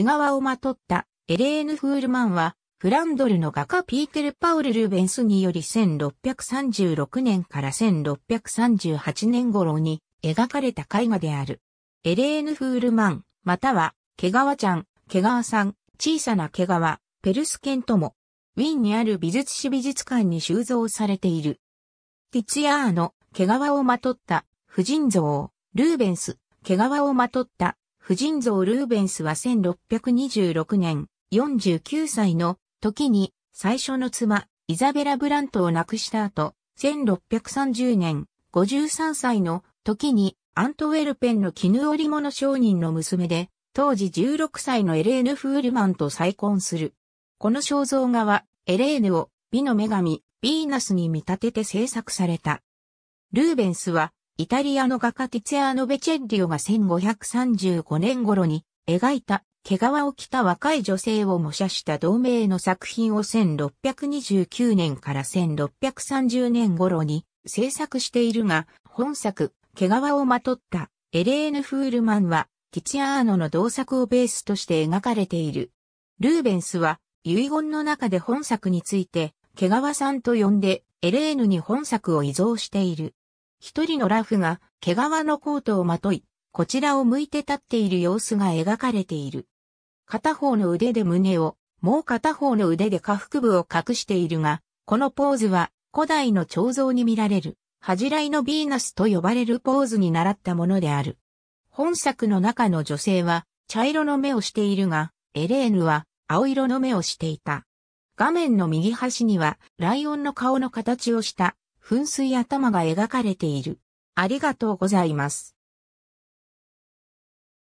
毛皮をまとったエレーヌ・フールマンは、フランドルの画家ピーテル・パウル・ルーベンスにより1636年から1638年頃に描かれた絵画である。エレーヌ・フールマン、または、毛皮ちゃん、毛皮さん、小さな毛皮、ペルス犬とも、ウィーンにある美術史美術館に収蔵されている。ティツヤーノ、毛皮をまとった、婦人像、ルーベンス、毛皮をまとった、婦人像ルーベンスは1626年、49歳の時に最初の妻、イザベラ・ブラントを亡くした後、1630年、53歳の時にアントウェルペンの絹織物商人の娘で、当時16歳のエレーヌ・フールマンと再婚する。この肖像画は、エレーヌを美の女神、ヴィーナスに見立てて制作された。ルーベンスは、イタリアの画家ティツィアーノ・ベチェッリオが1535年頃に描いた毛皮を着た若い女性を模写した同名の作品を1629年から1630年頃に制作しているが、本作、毛皮をまとったエレーヌ・フールマンはティィアーノの同作をベースとして描かれている。ルーベンスは遺言の中で本作について毛皮さんと呼んでエレーヌに本作を依贈している。一人のラフが毛皮のコートをまとい、こちらを向いて立っている様子が描かれている。片方の腕で胸を、もう片方の腕で下腹部を隠しているが、このポーズは古代の彫像に見られる、恥じらいのヴィーナスと呼ばれるポーズに習ったものである。本作の中の女性は茶色の目をしているが、エレーヌは青色の目をしていた。画面の右端にはライオンの顔の形をした噴水頭が描かれている。ありがとうございます。